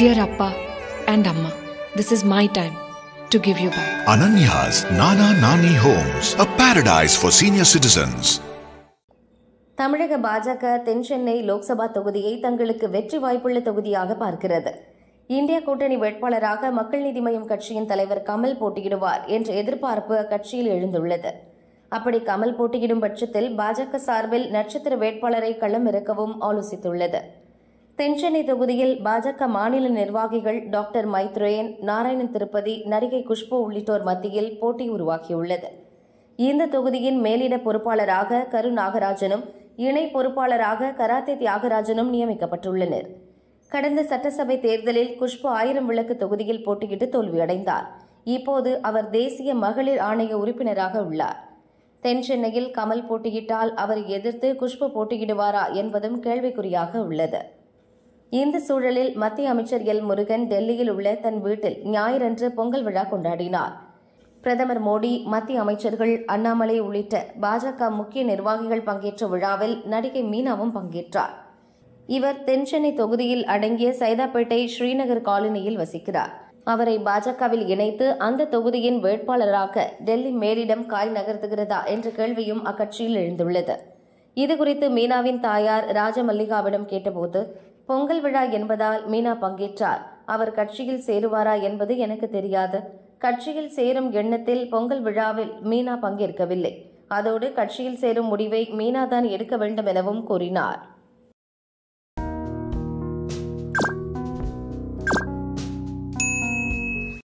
Dear அப்பா and அம்மா this is my time to give you back. Ananya's Nana Nani Homes, a paradise for senior citizens. தமிழக பாஜக தென் சென்னை லோக்சபா தொகுதியை தங்களுக்கு வெற்றி வாய்ப்புள்ள தொகுதியாக பார்க்கிறது இந்திய கூட்டணி வேட்பாளராக மக்கள் நீதி மய்யம் கட்சியின் தலைவர் கமல் போட்டியிடுவார் என்ற எதிர்பார்ப்பு அக்கட்சியில் எழுந்துள்ளது அப்படி கமல் போட்டியிடும் பட்சத்தில் பாஜக சார்பில் நட்சத்திர வேட்பாளரை களம் இறக்கவும் ஆலோசித்துள்ளது தென்சென்னை தொகுதியில் பாஜக மாநில நிர்வாகிகள் டாக்டர் மைத்ரேயன் நாராயணன் திருப்பதி நடிகை குஷ்பு உள்ளிட்டோர் மத்தியில் போட்டி உருவாகியுள்ளது இந்த தொகுதியின் மேலிட பொறுப்பாளராக கரு நாகராஜனும் இணை பொறுப்பாளராக கராத்தே தியாகராஜனும் நியமிக்கப்பட்டுள்ளனர் கடந்த சட்டசபை தேர்தலில் குஷ்பு ஆயிரம் விளக்கு தொகுதியில் போட்டியிட்டு தோல்வியடைந்தார் இப்போது அவர் தேசிய மகளிர் ஆணைய உறுப்பினராக உள்ளார் தென்சென்னையில் கமல் போட்டியிட்டால் அவரை எதிர்த்து குஷ்பு போட்டியிடுவாரா என்பதும் கேள்விக்குறியாக உள்ளது இந்த சூழலில் மத்திய அமைச்சர் எல் முருகன் டெல்லியில் உள்ள தன் வீட்டில் ஞாயிறன்று பொங்கல் விழா கொண்டாடினார் பிரதமர் மோடி மத்திய அமைச்சர்கள் அண்ணாமலை உள்ளிட்ட பாஜக முக்கிய நிர்வாகிகள் பங்கேற்ற விழாவில் நடிகை மீனாவும் பங்கேற்றார் இவர் தென்சென்னை தொகுதியில் அடங்கிய சைதாப்பேட்டை ஸ்ரீநகர் காலனியில் வசிக்கிறார் அவரை பாஜகவில் இணைத்து அந்த தொகுதியின் வேட்பாளராக டெல்லி மேலிடம் காய் நகர்த்துகிறதா என்ற கேள்வியும் அக்கட்சியில் எழுந்துள்ளது இதுகுறித்து மீனாவின் தாயார் ராஜமல்லிகாவிடம் கேட்டபோது பொங்கல் விழா என்பதால் மீனா பங்கேற்றார் அவர் கட்சியில் சேருவாரா என்பது எனக்கு தெரியாது கட்சியில் சேரும் எண்ணத்தில் பொங்கல் விழாவில் மீனா பங்கேற்கவில்லை அதோடு கட்சியில் சேரும் முடிவை மீனா தான் எடுக்க வேண்டும் எனவும் கூறினார்